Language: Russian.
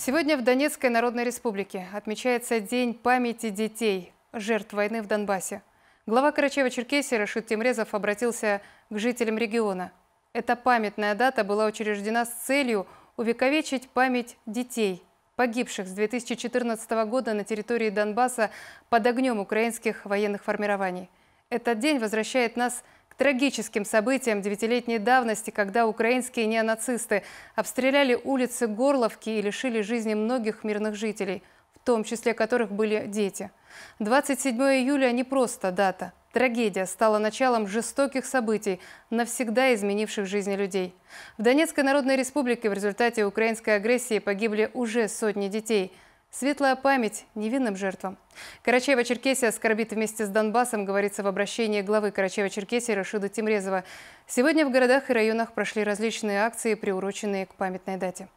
Сегодня в Донецкой Народной Республике отмечается День памяти детей, жертв войны в Донбассе. Глава Карачева-Черкесии Рашид Темрезов обратился к жителям региона. Эта памятная дата была учреждена с целью увековечить память детей, погибших с 2014 года на территории Донбасса под огнем украинских военных формирований. Этот день возвращает нас к трагическим событием девятилетней давности, когда украинские неонацисты обстреляли улицы Горловки и лишили жизни многих мирных жителей, в том числе которых были дети. 27 июля не просто дата. Трагедия стала началом жестоких событий, навсегда изменивших жизни людей. В Донецкой Народной Республике в результате украинской агрессии погибли уже сотни детей – Светлая память невинным жертвам. карачаево черкесия скорбит вместе с Донбассом, говорится в обращении главы Карачаева-Черкесии Рашида Тимрезова. Сегодня в городах и районах прошли различные акции, приуроченные к памятной дате.